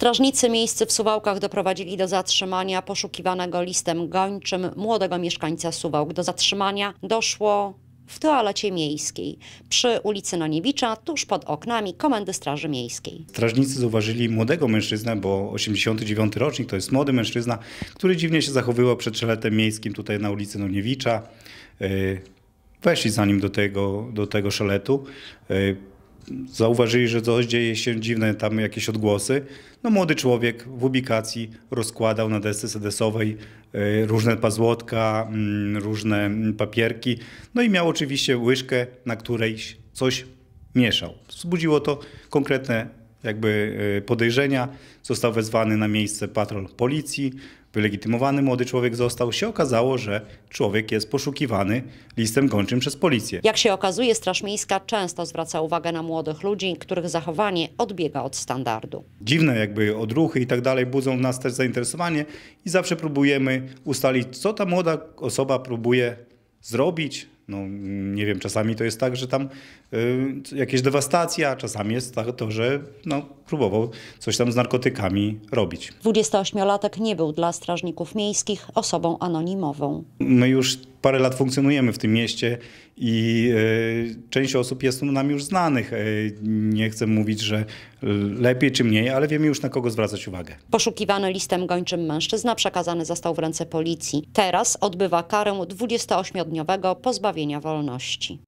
Strażnicy miejscy w Suwałkach doprowadzili do zatrzymania poszukiwanego listem gończym młodego mieszkańca Suwałk. Do zatrzymania doszło w toalecie miejskiej przy ulicy Noniewicza, tuż pod oknami Komendy Straży Miejskiej. Strażnicy zauważyli młodego mężczyznę, bo 89 rocznik to jest młody mężczyzna, który dziwnie się zachowywał przed szeletem miejskim tutaj na ulicy Noniewicza. E, weszli za nim do tego, do tego szeletu. E, zauważyli, że coś dzieje się dziwne, tam jakieś odgłosy. No młody człowiek w ubikacji rozkładał na desce sedesowej e, różne pazłotka, mm, różne mm, papierki. No i miał oczywiście łyżkę, na której coś mieszał. Wzbudziło to konkretne jakby y, podejrzenia. Został wezwany na miejsce patrol policji. Wylegitymowany młody człowiek został. Się okazało, że człowiek jest poszukiwany listem gończym przez policję. Jak się okazuje, Straż Miejska często zwraca uwagę na młodych ludzi, których zachowanie odbiega od standardu. Dziwne jakby odruchy i tak dalej budzą w nas też zainteresowanie i zawsze próbujemy ustalić, co ta młoda osoba próbuje zrobić, no, nie wiem, czasami to jest tak, że tam y, jakieś dewastacja, czasami jest tak to, że no, próbował coś tam z narkotykami robić. 28-latek nie był dla strażników miejskich osobą anonimową. My no, już parę lat funkcjonujemy w tym mieście i e, część osób jest nam już znanych. E, nie chcę mówić, że lepiej czy mniej, ale wiemy już na kogo zwracać uwagę. Poszukiwany listem gończym mężczyzna przekazany został w ręce policji. Teraz odbywa karę 28-dniowego pozbawienia wolności.